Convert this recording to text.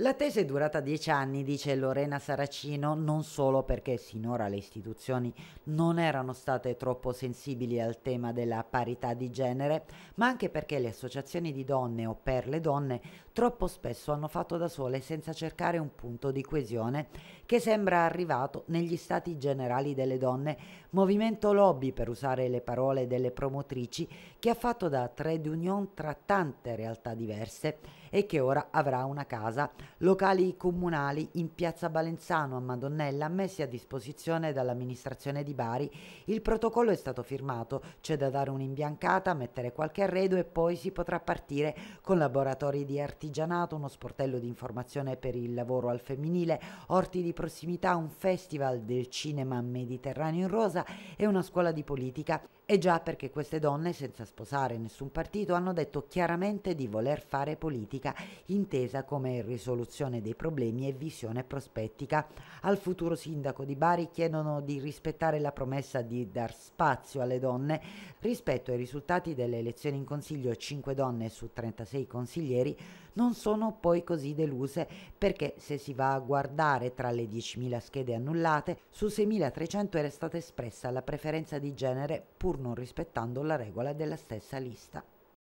La tesi è durata dieci anni, dice Lorena Saracino, non solo perché sinora le istituzioni non erano state troppo sensibili al tema della parità di genere, ma anche perché le associazioni di donne o per le donne troppo spesso hanno fatto da sole senza cercare un punto di coesione che sembra arrivato negli stati generali delle donne, movimento lobby per usare le parole delle promotrici, che ha fatto da trade union tra tante realtà diverse e che ora avrà una casa locali comunali in piazza Balenzano a Madonnella messi a disposizione dall'amministrazione di Bari. Il protocollo è stato firmato, c'è da dare un'imbiancata, mettere qualche arredo e poi si potrà partire con laboratori di artigianato, uno sportello di informazione per il lavoro al femminile, orti di prossimità, un festival del cinema mediterraneo in rosa e una scuola di politica. E già perché queste donne, senza sposare nessun partito, hanno detto chiaramente di voler fare politica, intesa come risoluzione soluzione dei problemi e visione prospettica. Al futuro sindaco di Bari chiedono di rispettare la promessa di dar spazio alle donne rispetto ai risultati delle elezioni in consiglio 5 donne su 36 consiglieri non sono poi così deluse perché se si va a guardare tra le 10.000 schede annullate su 6.300 era stata espressa la preferenza di genere pur non rispettando la regola della stessa lista.